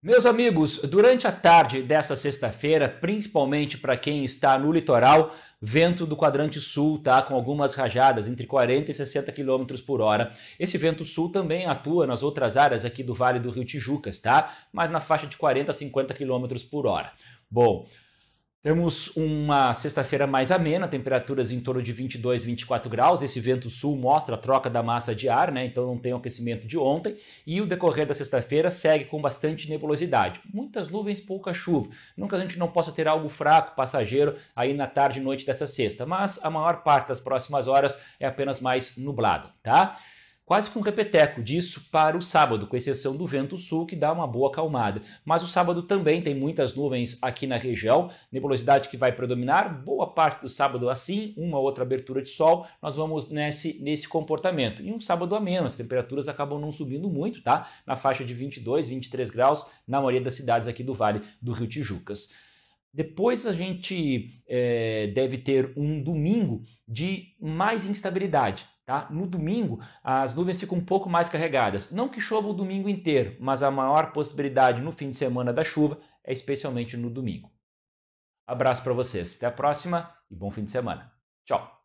Meus amigos, durante a tarde dessa sexta-feira, principalmente para quem está no litoral, vento do quadrante sul, tá? Com algumas rajadas entre 40 e 60 km por hora. Esse vento sul também atua nas outras áreas aqui do Vale do Rio Tijucas, tá? Mas na faixa de 40 a 50 km por hora. Bom, temos uma sexta-feira mais amena, temperaturas em torno de 22, 24 graus. Esse vento sul mostra a troca da massa de ar, né? então não tem o aquecimento de ontem. E o decorrer da sexta-feira segue com bastante nebulosidade. Muitas nuvens, pouca chuva. Nunca a gente não possa ter algo fraco, passageiro, aí na tarde e noite dessa sexta. Mas a maior parte das próximas horas é apenas mais nublado, tá? quase que um repeteco disso para o sábado, com exceção do vento sul, que dá uma boa acalmada. Mas o sábado também tem muitas nuvens aqui na região, nebulosidade que vai predominar, boa parte do sábado assim, uma outra abertura de sol, nós vamos nesse, nesse comportamento. E um sábado a menos, temperaturas acabam não subindo muito, tá? Na faixa de 22, 23 graus, na maioria das cidades aqui do Vale do Rio Tijucas. Depois a gente é, deve ter um domingo de mais instabilidade. Tá? No domingo, as nuvens ficam um pouco mais carregadas. Não que chova o domingo inteiro, mas a maior possibilidade no fim de semana da chuva é especialmente no domingo. Abraço para vocês, até a próxima e bom fim de semana. Tchau!